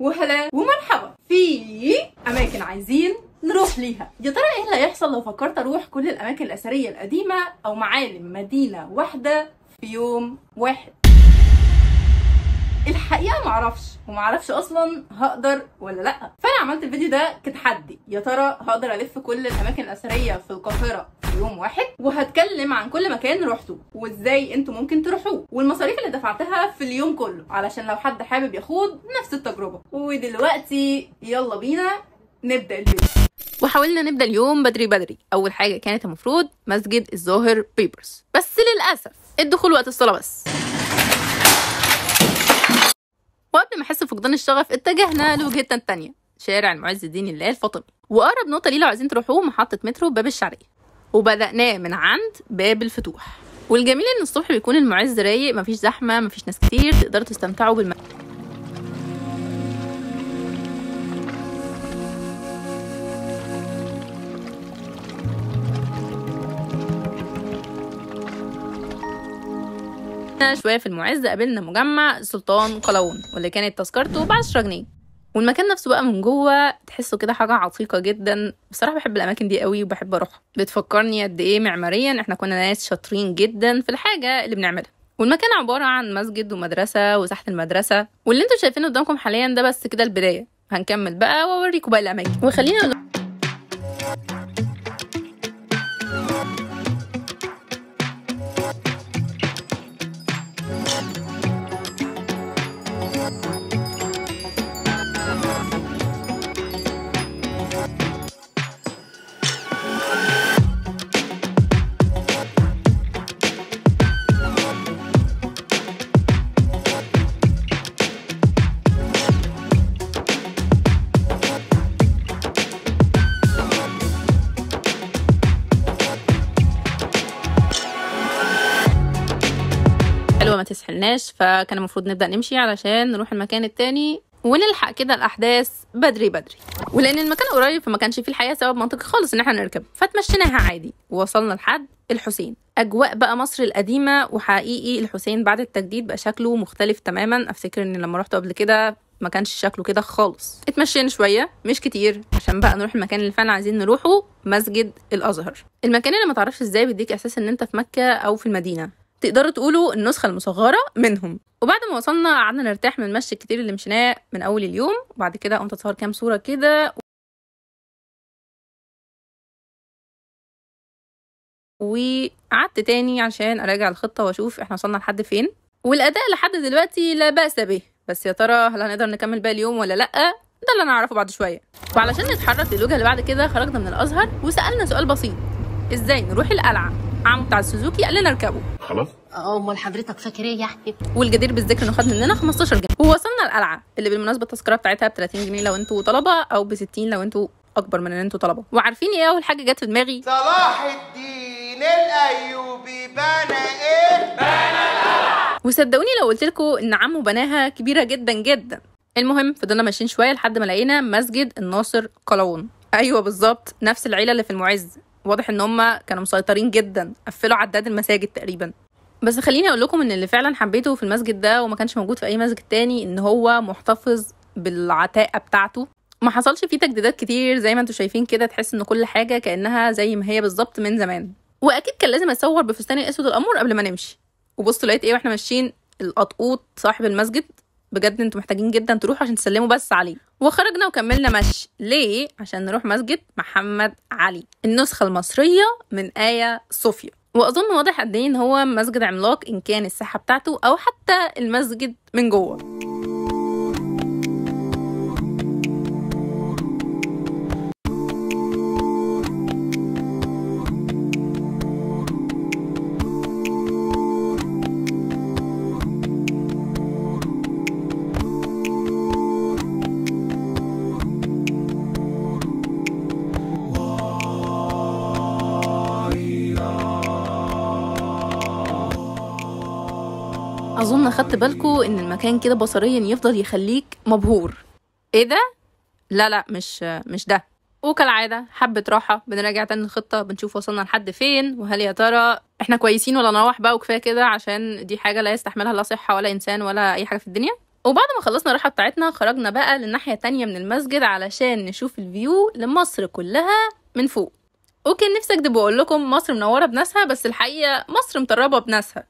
وهلا ومرحبا في اماكن عايزين نروح ليها يا ترى ايه اللي هيحصل لو فكرت اروح كل الاماكن الاثريه القديمه او معالم مدينه واحده في يوم واحد الحقيقه معرفش ومعرفش اصلا هقدر ولا لا فانا عملت الفيديو ده كتحدي يا ترى هقدر الف كل الاماكن الاثريه في القاهره يوم واحد وهتكلم عن كل مكان رحته وازاي انتوا ممكن تروحوه والمصاريف اللي دفعتها في اليوم كله علشان لو حد حابب يخوض نفس التجربه ودلوقتي يلا بينا نبدا الفيديو وحاولنا نبدا اليوم بدري بدري اول حاجه كانت المفروض مسجد الظاهر بيبرز بس للاسف الدخول وقت الصلاه بس وقبل ما احس بفقدان الشغف اتجهنا لوجهتنا التانية شارع المعز الدين الله الفاطمي واقرب نقطه ليه لو عايزين تروحوه محطه مترو باب الشعريه وبدأناه من عند باب الفتوح والجميل ان الصبح بيكون المعز رايق مفيش زحمه مفيش ناس كتير تقدروا تستمتعوا بالمكان شوية في المعز قابلنا مجمع سلطان قلاون واللي كانت تذكرته ب 10 جنيه والمكان نفسه بقى من جوه تحسه كده حاجه عتيقه جدا بصراحه بحب الاماكن دي قوي وبحب اروحها بتفكرني قد ايه معماريا احنا كنا ناس شاطرين جدا في الحاجه اللي بنعملها والمكان عبارة عن مسجد ومدرسة وساحة المدرسة واللي انتوا شايفينه قدامكم حاليا ده بس كده البداية هنكمل بقى واوريكم بقى الأماكن وخلينا لحقناش فكان المفروض نبدا نمشي علشان نروح المكان التاني ونلحق كده الاحداث بدري بدري ولان المكان قريب فما كانش فيه الحقيقه سبب منطقي خالص ان احنا نركب فتمشيناها عادي ووصلنا لحد الحسين اجواء بقى مصر القديمه وحقيقي الحسين بعد التجديد بقى شكله مختلف تماما افتكر ان لما رحته قبل كده ما كانش شكله كده خالص اتمشينا شويه مش كتير عشان بقى نروح المكان اللي فعلا عايزين نروحه مسجد الازهر المكان اللي ما تعرفش ازاي بيديك احساس ان انت في مكه او في المدينه تقدروا تقولوا النسخة المصغرة منهم وبعد ما وصلنا قعدنا نرتاح من المشي الكتير اللي مشيناه من أول اليوم وبعد كده قمت أتصور كام صورة كده وقعدت تاني عشان أراجع الخطة وأشوف إحنا وصلنا لحد فين والأداء لحد دلوقتي لا بأس به بس يا ترى هل هنقدر نكمل بقى اليوم ولا لأ ده اللي هنعرفه بعد شوية وعلشان نتحرك للوجهة اللي بعد كده خرجنا من الأزهر وسألنا سؤال بسيط إزاي نروح القلعة عام بتاع السوزوكي قال لنا اركبه خلاص اه امال حضرتك فاكر ايه يا حبيبي يعني؟ والجدير بالذكر انه خد مننا 15 جنيه ووصلنا القلعه اللي بالمناسبه التذكره بتاعتها ب 30 جنيه لو انتوا طلبه او ب 60 لو انتوا اكبر من ان انتوا طلبه وعارفين ايه اول حاجه جت في دماغي صلاح الدين الايوبي بنى ايه بنى القلعه وصدقوني لو قلت لكم ان عمه بناها كبيره جدا جدا المهم فضلنا ماشيين شويه لحد ما لقينا مسجد الناصر قلاون ايوه بالظبط نفس العيله اللي في المعز واضح ان هم كانوا مسيطرين جدا قفلوا عداد المساجد تقريبا بس خليني اقول لكم ان اللي فعلا حبيته في المسجد ده وما كانش موجود في اي مسجد تاني ان هو محتفظ بالعتاقه بتاعته ما حصلش فيه تجديدات كتير زي ما انتم شايفين كده تحس ان كل حاجه كانها زي ما هي بالظبط من زمان واكيد كان لازم اتصور بفستاني الاسود الامور قبل ما نمشي وبصوا لقيت ايه واحنا ماشيين القطقوط صاحب المسجد بجد انتوا محتاجين جدا تروحوا عشان تسلموا بس عليه وخرجنا وكملنا مشي ليه عشان نروح مسجد محمد علي النسخه المصريه من ايه صوفيا واظن واضح قد ايه ان هو مسجد عملاق ان كان الساحه بتاعته او حتى المسجد من جوه خدت بالكو ان المكان كده بصريا يفضل يخليك مبهور ايه ده لا لا مش مش ده وكالعادة حبة راحة بنراجع تاني الخطة بنشوف وصلنا لحد فين وهل يا ترى احنا كويسين ولا نروح بقى وكفاية كده عشان دي حاجة لا يستحملها لا صحة ولا إنسان ولا أي حاجة في الدنيا وبعد ما خلصنا الراحة بتاعتنا خرجنا بقى للناحية التانية من المسجد علشان نشوف الفيو لمصر كلها من فوق وكان نفسي اكدب واقول لكم مصر منوره بناسها بس الحقيقه مصر مطربه بناسها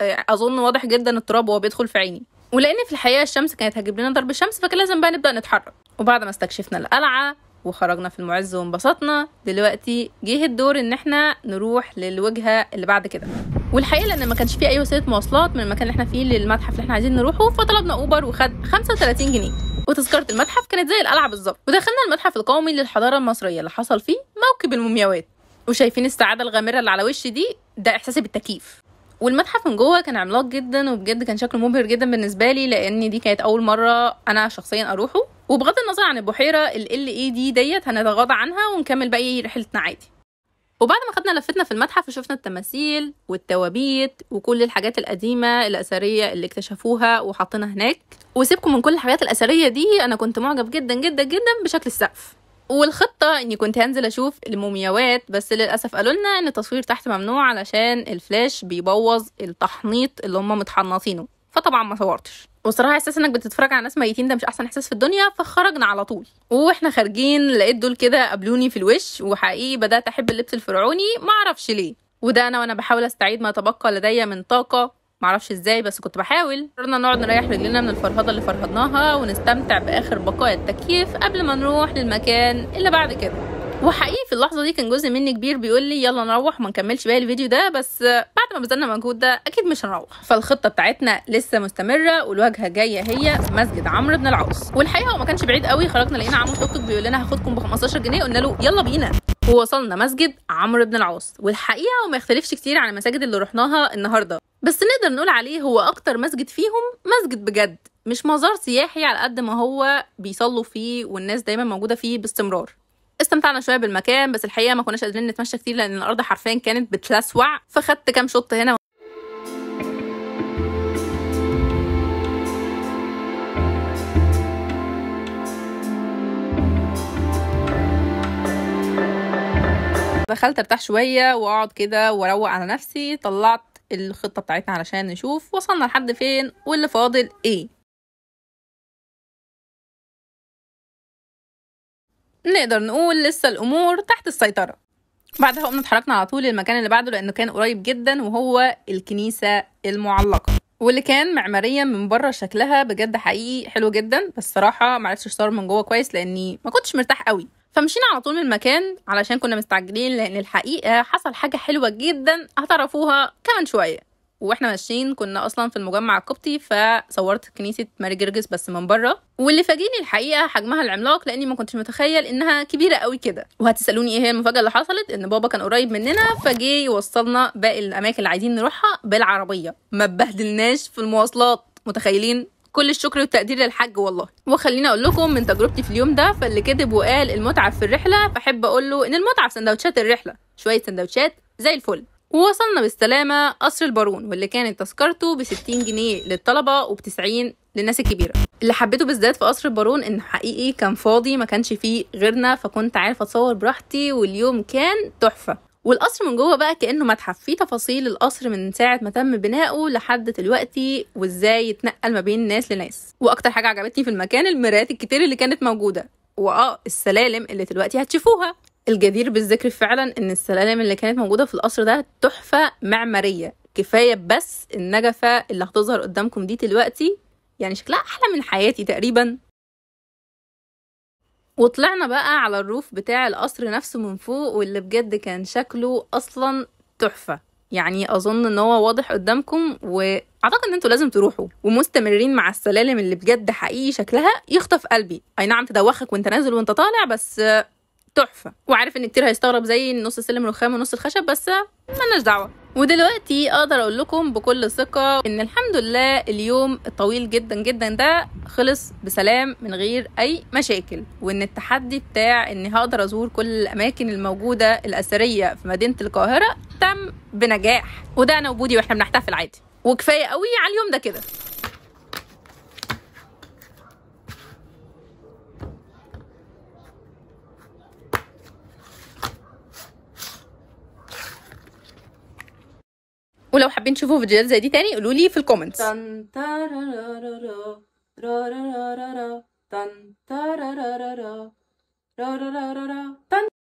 اظن واضح جدا التراب وهو بيدخل في عيني ولان في الحقيقه الشمس كانت هتجيب لنا ضرب الشمس فكان لازم بقى نبدا نتحرك وبعد ما استكشفنا القلعه وخرجنا في المعز وانبسطنا دلوقتي جه الدور ان احنا نروح للوجهه اللي بعد كده والحقيقه لان ما كانش فيه اي وسيله مواصلات من المكان اللي احنا فيه للمتحف اللي احنا عايزين نروحه فطلبنا اوبر وخد 35 جنيه وتذكره المتحف كانت زي القلعه بالظبط ودخلنا المتحف القومي للحضاره المصريه اللي حصل فيه موكب المومياوات وشايفين السعاده الغامره اللي على وشي دي ده احساسي بالتكييف والمتحف من جوه كان عملاق جدا وبجد كان شكله مبهر جدا بالنسبه لي لان دي كانت اول مره انا شخصيا اروحه وبغض النظر عن البحيره ال اي دي e ديت هنتغاضى عنها ونكمل باقي إيه رحلتنا عادي وبعد ما خدنا لفتنا في المتحف وشفنا التماثيل والتوابيت وكل الحاجات القديمة الأثرية اللي اكتشفوها وحطينا هناك وسيبكم من كل الحاجات الأثرية دي أنا كنت معجب جدا جدا جدا بشكل السقف والخطة اني كنت هنزل اشوف المومياوات بس للأسف قالوا لنا ان التصوير تحت ممنوع علشان الفلاش بيبوظ التحنيط اللي هم متحنطينه فطبعا ما صورتش وصراحة احساس انك بتتفرج على ناس ميتين ده مش احسن احساس في الدنيا فخرجنا على طول واحنا خارجين لقيت دول كده قابلوني في الوش وحقيقي بدأت احب اللبس الفرعوني معرفش ليه وده انا وانا بحاول استعيد ما تبقى لدي من طاقة معرفش ازاي بس كنت بحاول قررنا نقعد نريح رجلنا من الفرهضه اللي فرهضناها ونستمتع باخر بقايا التكييف قبل ما نروح للمكان اللي بعد كده وحقيقي في اللحظه دي كان جزء مني كبير بيقول لي يلا نروح وما نكملش باقي الفيديو ده بس بعد ما بذلنا مجهود ده اكيد مش هنروح فالخطه بتاعتنا لسه مستمره والواجهه جايه هي مسجد عمرو بن العاص والحقيقه هو ما كانش بعيد قوي خرجنا لقينا عمو توك توك بيقول لنا هاخدكم ب 15 جنيه قلنا له يلا بينا ووصلنا مسجد عمرو بن العاص والحقيقه وما يختلفش كتير عن المساجد اللي رحناها النهارده بس نقدر نقول عليه هو أكتر مسجد فيهم مسجد بجد مش مزار سياحي على قد ما هو بيصلوا فيه والناس دايما موجودة فيه باستمرار استمتعنا شويه بالمكان بس الحقيقه ما كناش قادرين نتمشى كتير لان الارض حرفيا كانت بتلسوع فخدت كام شوط هنا دخلت ارتاح شويه واقعد كده واروق على نفسي طلعت الخطة بتاعتنا علشان نشوف وصلنا لحد فين واللي فاضل ايه نقدر نقول لسه الأمور تحت السيطرة بعدها قمنا اتحركنا على طول للمكان اللي بعده لأنه كان قريب جدا وهو الكنيسة المعلقة واللي كان معماريا من بره شكلها بجد حقيقي حلو جدا بس صراحة معرفتش اشتغل من جوه كويس لأني ما كنتش مرتاح قوي فمشينا على طول من المكان علشان كنا مستعجلين لان الحقيقه حصل حاجه حلوه جدا هتعرفوها كمان شويه واحنا ماشيين كنا اصلا في المجمع القبطي فصورت كنيسه ماري جرجس بس من بره واللي فاجئني الحقيقه حجمها العملاق لاني ما كنتش متخيل انها كبيره قوي كده وهتسالوني ايه هي المفاجاه اللي حصلت ان بابا كان قريب مننا فجه يوصلنا باقي الاماكن اللي عايزين نروحها بالعربيه ما اتبهدلناش في المواصلات متخيلين كل الشكر والتقدير للحاج والله وخليني اقول لكم من تجربتي في اليوم ده فاللي كذب وقال المتعه في الرحله فاحب اقول له ان المتعه في سندوتشات الرحله شويه سندوتشات زي الفل ووصلنا بالسلامة قصر البارون واللي كانت تذكرته ب 60 جنيه للطلبة وب 90 للناس الكبيرة اللي حبيته بالذات في قصر البارون ان حقيقي كان فاضي ما كانش فيه غيرنا فكنت عارفة اتصور براحتي واليوم كان تحفة والقصر من جوه بقى كانه متحف فيه تفاصيل القصر من ساعه ما تم بنائه لحد دلوقتي وازاي يتنقل ما بين ناس لناس واكتر حاجه عجبتني في المكان المرايات الكتير اللي كانت موجوده واه السلالم اللي دلوقتي هتشوفوها الجدير بالذكر فعلا ان السلالم اللي كانت موجوده في القصر ده تحفه معماريه كفايه بس النجفه اللي هتظهر قدامكم دي دلوقتي يعني شكلها احلى من حياتي تقريبا وطلعنا بقى على الروف بتاع القصر نفسه من فوق واللي بجد كان شكله اصلا تحفه يعني اظن ان هو واضح قدامكم واعتقد ان انتوا لازم تروحوا ومستمرين مع السلالم اللي بجد حقيقي شكلها يخطف قلبي اي نعم تدوخك وانت نازل وانت طالع بس تحفه وعارف ان كتير هيستغرب زي نص السلم رخام ونص الخشب بس مالناش دعوه ودلوقتي اقدر اقول لكم بكل ثقه ان الحمد لله اليوم الطويل جدا جدا ده خلص بسلام من غير اي مشاكل وان التحدي بتاع اني هقدر ازور كل الاماكن الموجوده الاثريه في مدينه القاهره تم بنجاح وده انا وجودي واحنا بنحتفل عادي وكفايه قوي على اليوم ده كده ولو حابين تشوفوا فيديوهات زي دي تاني قولوا لي في الكومنتس